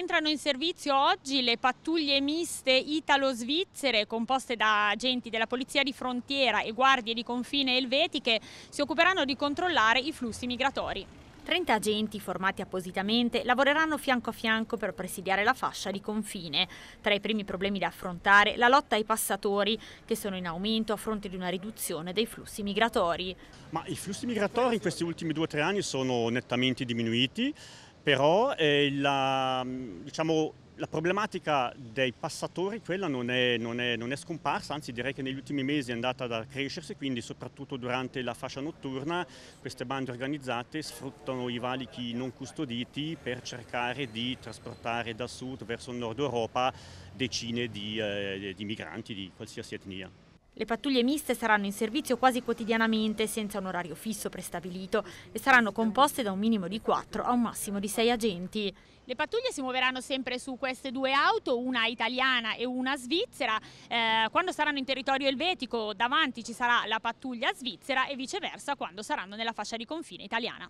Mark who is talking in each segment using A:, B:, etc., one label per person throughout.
A: Entrano in servizio oggi le pattuglie miste italo-svizzere composte da agenti della Polizia di Frontiera e guardie di confine elvetiche si occuperanno di controllare i flussi migratori. 30 agenti formati appositamente lavoreranno fianco a fianco per presidiare la fascia di confine. Tra i primi problemi da affrontare la lotta ai passatori, che sono in aumento a fronte di una riduzione dei flussi migratori. Ma
B: i flussi migratori in questi ultimi 2-3 anni sono nettamente diminuiti però eh, la, mm, diciamo, la, problematica dei passatori quella non è, non, è, non è, scomparsa, anzi direi che negli ultimi mesi è andata ad accrescersi, quindi soprattutto durante la fascia notturna queste bande organizzate sfruttano i valichi non custoditi per cercare di trasportare da sud verso il nord Europa decine di, eh, di migranti di qualsiasi etnia.
A: Le pattuglie miste saranno in servizio quasi quotidianamente, senza un orario fisso prestabilito, e saranno composte da un minimo di 4 a un massimo di 6 agenti. Le pattuglie si muoveranno sempre su queste due auto, una italiana e una svizzera. Eh, quando saranno in territorio elvetico davanti ci sarà la pattuglia svizzera e viceversa quando saranno nella fascia di confine italiana.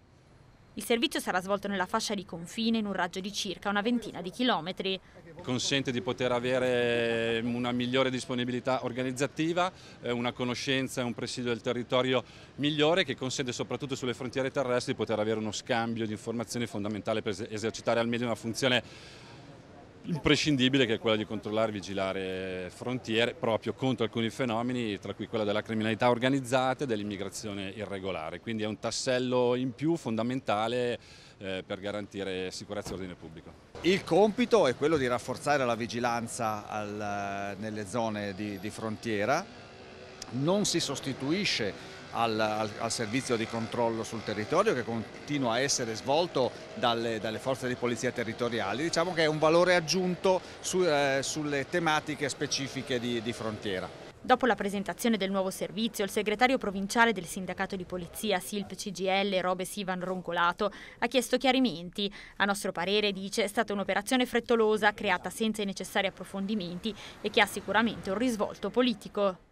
A: Il servizio sarà svolto nella fascia di confine in un raggio di circa una ventina di chilometri.
C: Consente di poter avere una migliore disponibilità organizzativa, eh, una conoscenza e un presidio del territorio migliore che consente soprattutto sulle frontiere terrestri di poter avere uno scambio di informazioni fondamentale per esercitare al meglio una funzione imprescindibile che è quella di controllare e vigilare frontiere proprio contro alcuni fenomeni, tra cui quella della criminalità organizzata e dell'immigrazione irregolare. Quindi è un tassello in più fondamentale eh, per garantire sicurezza e ordine pubblico.
D: Il compito è quello di rafforzare la vigilanza al, eh, nelle zone di, di frontiera, non si sostituisce al, al, al, servizio di controllo sul territorio che continua a essere svolto dalle, dalle forze di polizia territoriali, diciamo che è un valore aggiunto su, eh, sulle tematiche specifiche di, di frontiera.
A: Dopo la presentazione del nuovo servizio, il segretario provinciale del sindacato di polizia Silp CGL Robes Ivan Roncolato ha chiesto chiarimenti. A nostro parere, dice, è stata un'operazione frettolosa, creata senza i necessari approfondimenti e che ha sicuramente un risvolto politico.